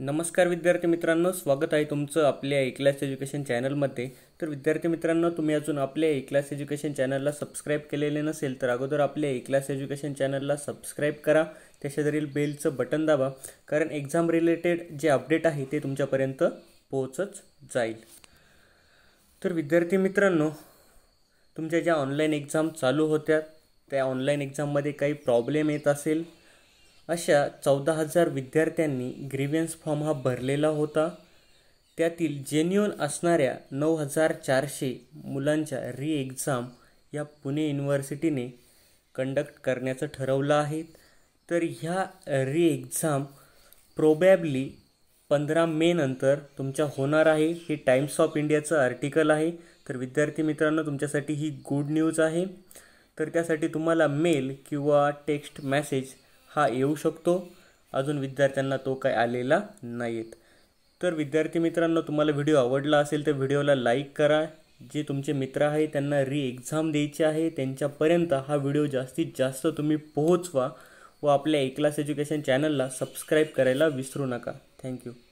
नमस्कार विद्यार्थी मित्रांनो स्वागत आहे तुमचं आपल्या ए क्लास एज्युकेशन चॅनलमध्ये तर विद्यार्थी मित्रांनो तुम्ही अजून आपल्या ए क्लास एज्युकेशन चॅनलला सबस्क्राईब केलेले नसेल तर अगोदर आपल्या ए क्लास एज्युकेशन चॅनलला सबस्क्राईब करा त्याच्यावरील बेलचं बटन दाबा कारण एक्झाम रिलेटेड जे अपडेट आहे ते तुमच्यापर्यंत पोहोचच जाईल तर विद्यार्थी मित्रांनो तुमच्या ज्या ऑनलाईन एक्झाम चालू होत्या त्या ऑनलाईन एक्झाममध्ये काही प्रॉब्लेम येत असेल अशा चौदा हजार विद्यार्थ्यांनी ग्रीव्हन्स फॉर्म हा भरलेला होता त्यातील जेन्युअन असणाऱ्या नऊ हजार चारशे मुलांच्या री एक्झाम या पुणे युनिव्हर्सिटीने कंडक्ट करण्याचं ठरवलं आहे तर ह्या री एक्झाम प्रोबॅबली पंधरा मे नंतर तुमच्या होणार आहे हे टाइम्स ऑफ इंडियाचं आर्टिकल आहे तर विद्यार्थी मित्रांनो तुमच्यासाठी ही गुड न्यूज आहे तर त्यासाठी तुम्हाला मेल किंवा टेक्स्ट मॅसेज हा येऊ शकतो अजून विद्यार्थ्यांना तो काय आलेला नाहीत तर विद्यार्थी मित्रांनो तुम्हाला व्हिडिओ आवडला असेल तर व्हिडिओला लाईक करा जे तुमचे मित्र आहे त्यांना री एक्झाम द्यायची आहे त्यांच्यापर्यंत हा व्हिडिओ जास्तीत जास्त तुम्ही पोहोचवा व आपल्या एक क्लास एज्युकेशन चॅनलला सबस्क्राईब करायला विसरू नका थँक्यू